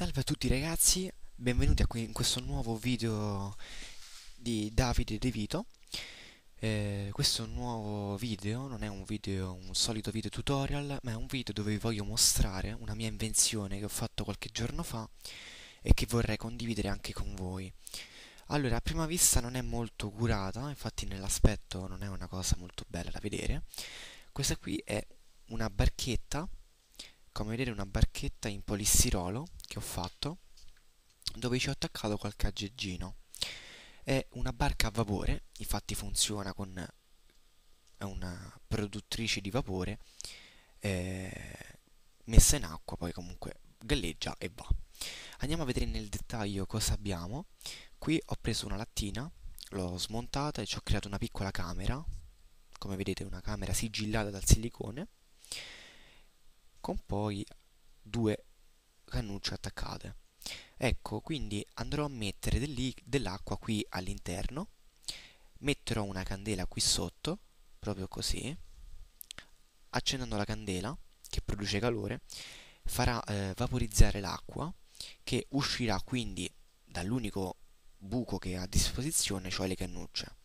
Salve a tutti ragazzi, benvenuti qui in questo nuovo video di Davide De Vito eh, Questo nuovo video non è un video, un solito video tutorial Ma è un video dove vi voglio mostrare una mia invenzione che ho fatto qualche giorno fa E che vorrei condividere anche con voi Allora, a prima vista non è molto curata Infatti nell'aspetto non è una cosa molto bella da vedere Questa qui è una barchetta come vedete una barchetta in polistirolo che ho fatto dove ci ho attaccato qualche aggeggino è una barca a vapore infatti funziona con una produttrice di vapore eh, messa in acqua poi comunque galleggia e va andiamo a vedere nel dettaglio cosa abbiamo qui ho preso una lattina l'ho smontata e ci ho creato una piccola camera come vedete una camera sigillata dal silicone con poi due cannucce attaccate ecco quindi andrò a mettere dell'acqua qui all'interno metterò una candela qui sotto proprio così accendendo la candela che produce calore farà eh, vaporizzare l'acqua che uscirà quindi dall'unico buco che ha a disposizione cioè le cannucce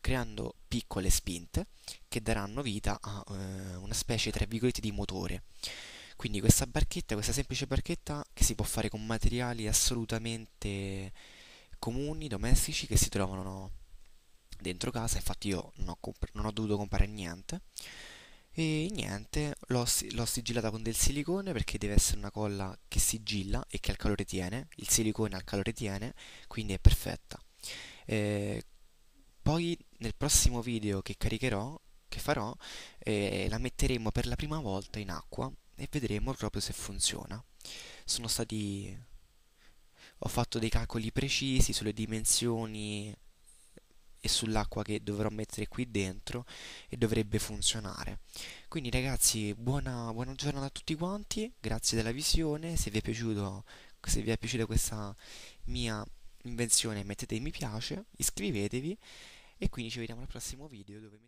creando piccole spinte che daranno vita a eh, una specie tra virgolette di motore. Quindi questa barchetta, questa semplice barchetta che si può fare con materiali assolutamente comuni, domestici, che si trovano dentro casa, infatti io non ho, comp- non ho dovuto comprare niente. E niente, l'ho, l'ho, sigillata con del silicone perché deve essere una colla che sigilla e che al calore tiene, il silicone al calore tiene, quindi è perfetta. Eh, poi nel prossimo video che caricherò, che farò, eh, la metteremo per la prima volta in acqua e vedremo proprio se funziona. Sono stati... ho fatto dei calcoli precisi sulle dimensioni e sull'acqua che dovrò mettere qui dentro e dovrebbe funzionare. Quindi ragazzi, buona, buona giornata a tutti quanti, grazie della visione, se vi è piaciuto, se vi è piaciuta questa mia invenzione mettete mi piace, iscrivetevi e quindi ci vediamo al prossimo video dove